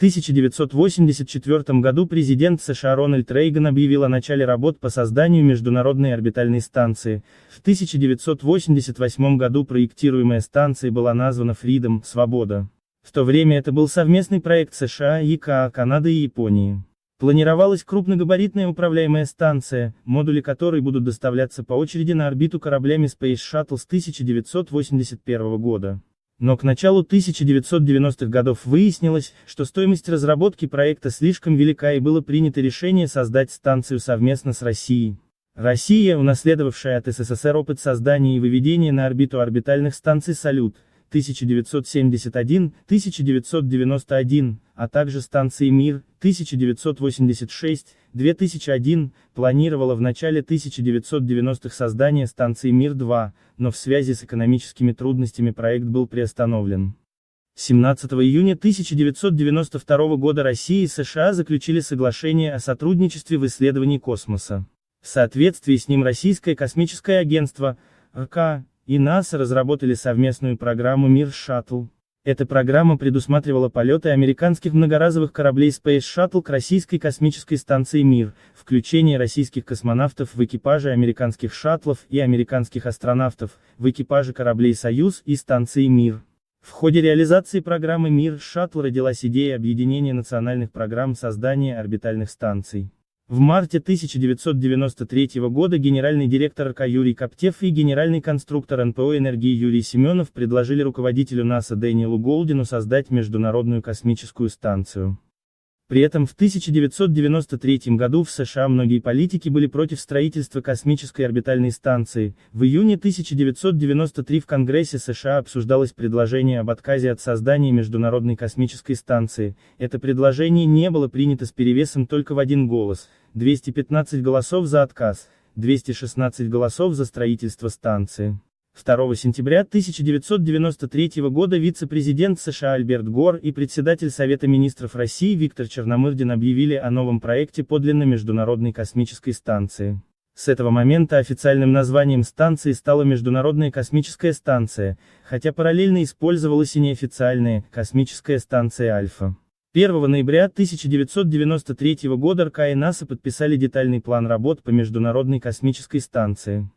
1984 году президент США Рональд Рейган объявил о начале работ по созданию Международной орбитальной станции. В 1988 году проектируемая станция была названа Freedom – Свобода. В то время это был совместный проект США, ЕКА, Канады и Японии. Планировалась крупногабаритная управляемая станция, модули которой будут доставляться по очереди на орбиту кораблями Space Shuttle с 1981 года. Но к началу 1990-х годов выяснилось, что стоимость разработки проекта слишком велика и было принято решение создать станцию совместно с Россией. Россия, унаследовавшая от СССР опыт создания и выведения на орбиту орбитальных станций «Салют», 1971-1991, а также станции «Мир», 1986-2001 планировала в начале 1990-х создание станции Мир-2, но в связи с экономическими трудностями проект был приостановлен. 17 июня 1992 года Россия и США заключили соглашение о сотрудничестве в исследовании космоса. В соответствии с ним Российское космическое агентство, РК, и НАСА разработали совместную программу Мир-шаттл, эта программа предусматривала полеты американских многоразовых кораблей Space Shuttle к российской космической станции «Мир», включение российских космонавтов в экипажи американских шаттлов и американских астронавтов, в экипажи кораблей «Союз» и станции «Мир». В ходе реализации программы «Мир» шаттл родилась идея объединения национальных программ создания орбитальных станций. В марте 1993 года генеральный директор РК Юрий Коптев и генеральный конструктор НПО «Энергии» Юрий Семенов предложили руководителю НАСА Дэниелу Голдину создать Международную космическую станцию. При этом в 1993 году в США многие политики были против строительства космической орбитальной станции. В июне 1993 в Конгрессе США обсуждалось предложение об отказе от создания Международной космической станции. Это предложение не было принято с перевесом только в один голос. 215 голосов за отказ, 216 голосов за строительство станции. 2 сентября 1993 года вице-президент США Альберт Гор и председатель Совета министров России Виктор Черномырдин объявили о новом проекте подлинной Международной космической станции. С этого момента официальным названием станции стала Международная космическая станция, хотя параллельно использовалась и неофициальная, космическая станция Альфа. 1 ноября 1993 года РК и НАСА подписали детальный план работ по Международной космической станции.